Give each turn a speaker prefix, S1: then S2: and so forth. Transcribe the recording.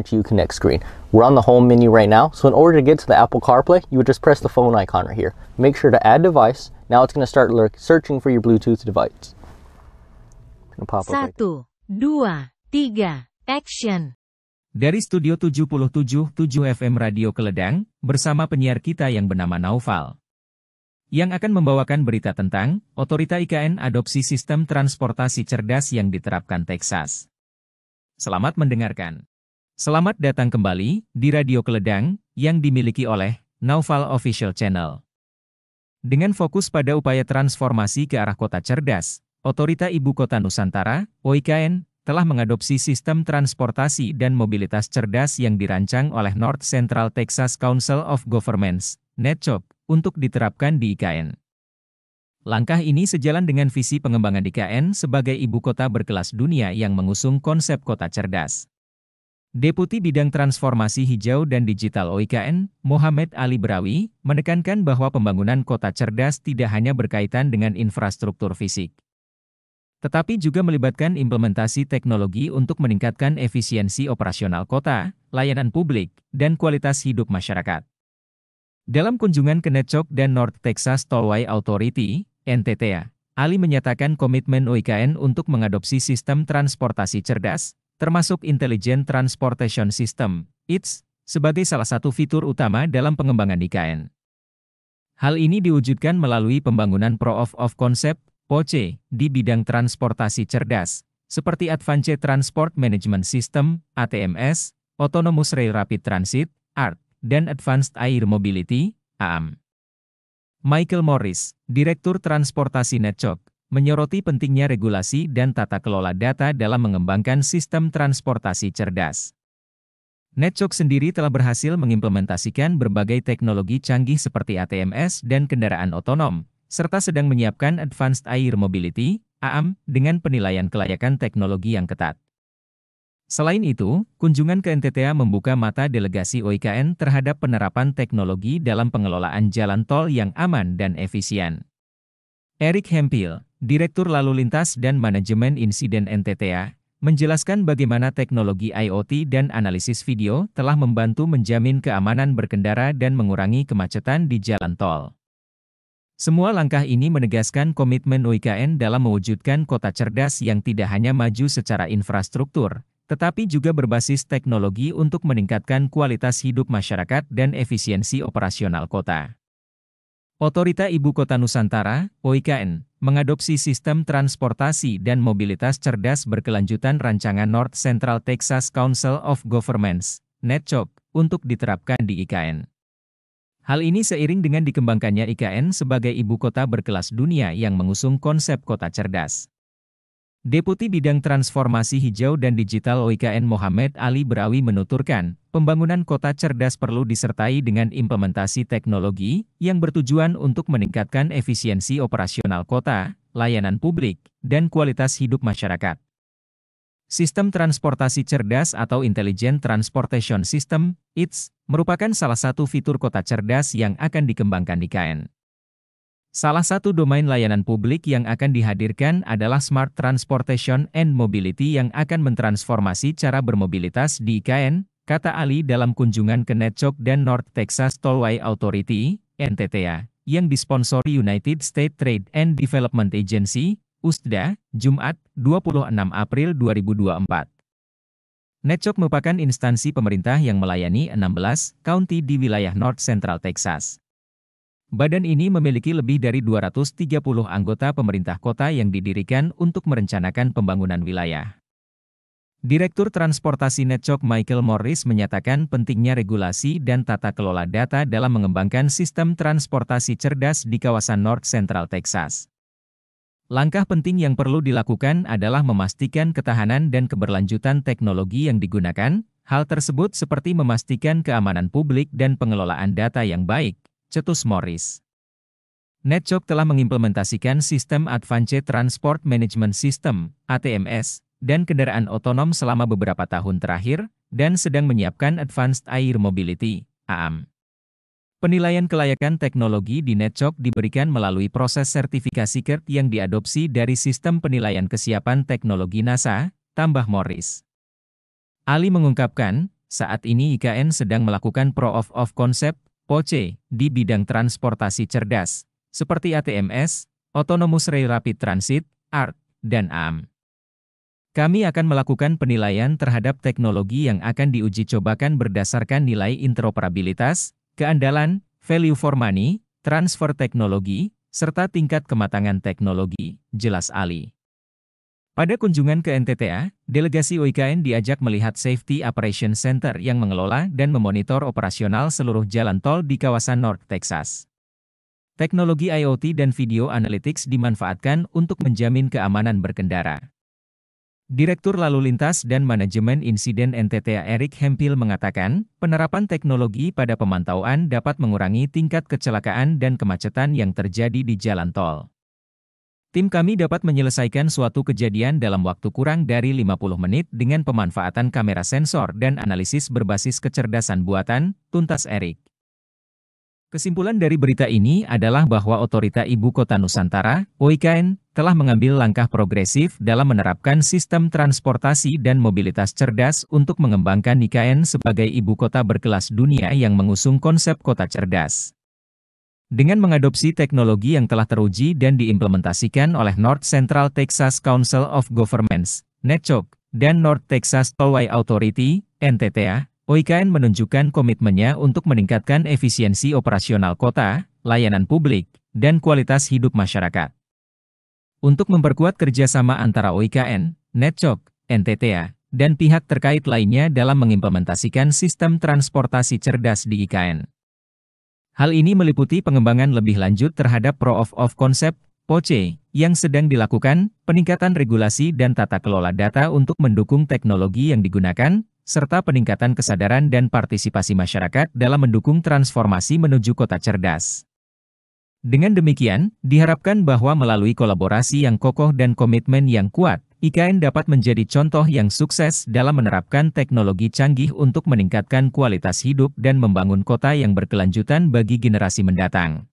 S1: into you Connect screen. We're on the home menu right now. So in order to get to the Apple CarPlay, you would just press the phone icon right here. Make sure to add device. Now it's going to start searching for your Bluetooth device. Pop up Satu, right dua, tiga, action. Dari Studio 77.7 FM Radio Keledang, bersama penyiar kita yang bernama Naufal. Yang akan membawakan berita tentang, Otorita IKN adopsi sistem transportasi cerdas yang diterapkan Texas. Selamat mendengarkan. Selamat datang kembali di Radio Keledang yang dimiliki oleh Naufal Official Channel. Dengan fokus pada upaya transformasi ke arah kota cerdas, Otorita Ibu Kota Nusantara, OIKN, telah mengadopsi sistem transportasi dan mobilitas cerdas yang dirancang oleh North Central Texas Council of Governments, NETCOP, untuk diterapkan di IKN. Langkah ini sejalan dengan visi pengembangan IKN sebagai ibu kota berkelas dunia yang mengusung konsep kota cerdas. Deputi Bidang Transformasi Hijau dan Digital OIKN, Mohamed Ali Berawi, menekankan bahwa pembangunan kota cerdas tidak hanya berkaitan dengan infrastruktur fisik, tetapi juga melibatkan implementasi teknologi untuk meningkatkan efisiensi operasional kota, layanan publik, dan kualitas hidup masyarakat. Dalam kunjungan ke Netchok dan North Texas Tollway Authority, NTTA, Ali menyatakan komitmen OIKN untuk mengadopsi sistem transportasi cerdas, termasuk Intelligent Transportation System, ITS, sebagai salah satu fitur utama dalam pengembangan IKN. Hal ini diwujudkan melalui pembangunan Proof of Concept, POCE, di bidang transportasi cerdas, seperti Advanced Transport Management System, ATMS, Autonomous Rail Rapid Transit, ART, dan Advanced Air Mobility, (AAM). Michael Morris, Direktur Transportasi Netchok, menyoroti pentingnya regulasi dan tata kelola data dalam mengembangkan sistem transportasi cerdas. Netchok sendiri telah berhasil mengimplementasikan berbagai teknologi canggih seperti ATMS dan kendaraan otonom, serta sedang menyiapkan Advanced Air Mobility (AAM) dengan penilaian kelayakan teknologi yang ketat. Selain itu, kunjungan ke NTTA membuka mata delegasi OIKN terhadap penerapan teknologi dalam pengelolaan jalan tol yang aman dan efisien. Eric Hempil Direktur Lalu Lintas dan Manajemen Insiden NTTA, menjelaskan bagaimana teknologi IoT dan analisis video telah membantu menjamin keamanan berkendara dan mengurangi kemacetan di jalan tol. Semua langkah ini menegaskan komitmen UIKN dalam mewujudkan kota cerdas yang tidak hanya maju secara infrastruktur, tetapi juga berbasis teknologi untuk meningkatkan kualitas hidup masyarakat dan efisiensi operasional kota. Otorita Ibu Kota Nusantara, OIKN, mengadopsi sistem transportasi dan mobilitas cerdas berkelanjutan rancangan North Central Texas Council of Governments, NETCOG, untuk diterapkan di IKN. Hal ini seiring dengan dikembangkannya IKN sebagai ibu kota berkelas dunia yang mengusung konsep kota cerdas. Deputi Bidang Transformasi Hijau dan Digital OIKN Muhammad Ali Berawi menuturkan, Pembangunan kota cerdas perlu disertai dengan implementasi teknologi yang bertujuan untuk meningkatkan efisiensi operasional kota, layanan publik, dan kualitas hidup masyarakat. Sistem transportasi cerdas atau Intelligent Transportation System, ITS, merupakan salah satu fitur kota cerdas yang akan dikembangkan di KN. Salah satu domain layanan publik yang akan dihadirkan adalah Smart Transportation and Mobility yang akan mentransformasi cara bermobilitas di KN kata Ali dalam kunjungan ke Netchok dan North Texas Tollway Authority, NTTA, yang disponsori United States Trade and Development Agency, USDA, Jumat, 26 April 2024. Netchok merupakan instansi pemerintah yang melayani 16 county di wilayah North Central Texas. Badan ini memiliki lebih dari 230 anggota pemerintah kota yang didirikan untuk merencanakan pembangunan wilayah. Direktur Transportasi Netcok Michael Morris menyatakan pentingnya regulasi dan tata kelola data dalam mengembangkan sistem transportasi cerdas di kawasan North Central Texas. Langkah penting yang perlu dilakukan adalah memastikan ketahanan dan keberlanjutan teknologi yang digunakan. Hal tersebut seperti memastikan keamanan publik dan pengelolaan data yang baik, cetus Morris. Netcok telah mengimplementasikan sistem Advanced Transport Management System (ATMS) dan kendaraan otonom selama beberapa tahun terakhir, dan sedang menyiapkan Advanced Air Mobility, AAM. Penilaian kelayakan teknologi di NetCock diberikan melalui proses sertifikasi KERT yang diadopsi dari Sistem Penilaian Kesiapan Teknologi NASA, tambah Morris. Ali mengungkapkan, saat ini IKN sedang melakukan Pro of Concept, (PoC) di bidang transportasi cerdas, seperti ATMS, Autonomous Rail Rapid Transit, ART, dan AAM. Kami akan melakukan penilaian terhadap teknologi yang akan diuji cobakan berdasarkan nilai interoperabilitas, keandalan, value for money, transfer teknologi, serta tingkat kematangan teknologi, jelas Ali. Pada kunjungan ke NTTA, delegasi UIKN diajak melihat Safety Operation Center yang mengelola dan memonitor operasional seluruh jalan tol di kawasan North Texas. Teknologi IoT dan video analytics dimanfaatkan untuk menjamin keamanan berkendara. Direktur Lalu Lintas dan Manajemen Insiden NTT Erik Hempil mengatakan, penerapan teknologi pada pemantauan dapat mengurangi tingkat kecelakaan dan kemacetan yang terjadi di jalan tol. Tim kami dapat menyelesaikan suatu kejadian dalam waktu kurang dari 50 menit dengan pemanfaatan kamera sensor dan analisis berbasis kecerdasan buatan, tuntas Erik. Kesimpulan dari berita ini adalah bahwa otorita ibu kota Nusantara, OIKN, telah mengambil langkah progresif dalam menerapkan sistem transportasi dan mobilitas cerdas untuk mengembangkan IKN sebagai ibu kota berkelas dunia yang mengusung konsep kota cerdas. Dengan mengadopsi teknologi yang telah teruji dan diimplementasikan oleh North Central Texas Council of Governments, NETCHOC, dan North Texas Tollway Authority, NTTA, OIKN menunjukkan komitmennya untuk meningkatkan efisiensi operasional kota, layanan publik, dan kualitas hidup masyarakat. Untuk memperkuat kerjasama antara OIKN, NETCOK, NTTA, dan pihak terkait lainnya dalam mengimplementasikan sistem transportasi cerdas di IKN. Hal ini meliputi pengembangan lebih lanjut terhadap pro-of-of (PoC) POCE yang sedang dilakukan, peningkatan regulasi dan tata kelola data untuk mendukung teknologi yang digunakan, serta peningkatan kesadaran dan partisipasi masyarakat dalam mendukung transformasi menuju kota cerdas. Dengan demikian, diharapkan bahwa melalui kolaborasi yang kokoh dan komitmen yang kuat, IKN dapat menjadi contoh yang sukses dalam menerapkan teknologi canggih untuk meningkatkan kualitas hidup dan membangun kota yang berkelanjutan bagi generasi mendatang.